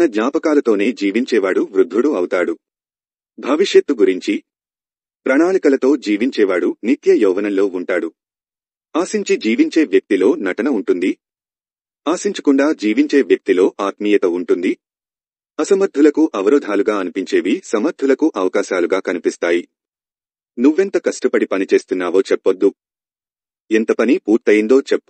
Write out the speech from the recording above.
స్వప్న జ్ఞాపకాలతోనే జీవించేవాడు వృద్ధుడు అవుతాడు భవిష్యత్తు గురించి ప్రణాళికలతో జీవించేవాడు నిత్య యౌవనంలో ఉంటాడు ఆశించి జీవించే వ్యక్తిలో నటన ఉంటుంది ఆశించకుండా జీవించే వ్యక్తిలో ఆత్మీయత ఉంటుంది అసమర్థులకు అవరోధాలుగా అనిపించేవి సమర్థులకు అవకాశాలుగా కనిపిస్తాయి నువ్వెంత కష్టపడి పనిచేస్తున్నావో చెప్పొద్దు ఎంత పని పూర్తయిందో చెప్పు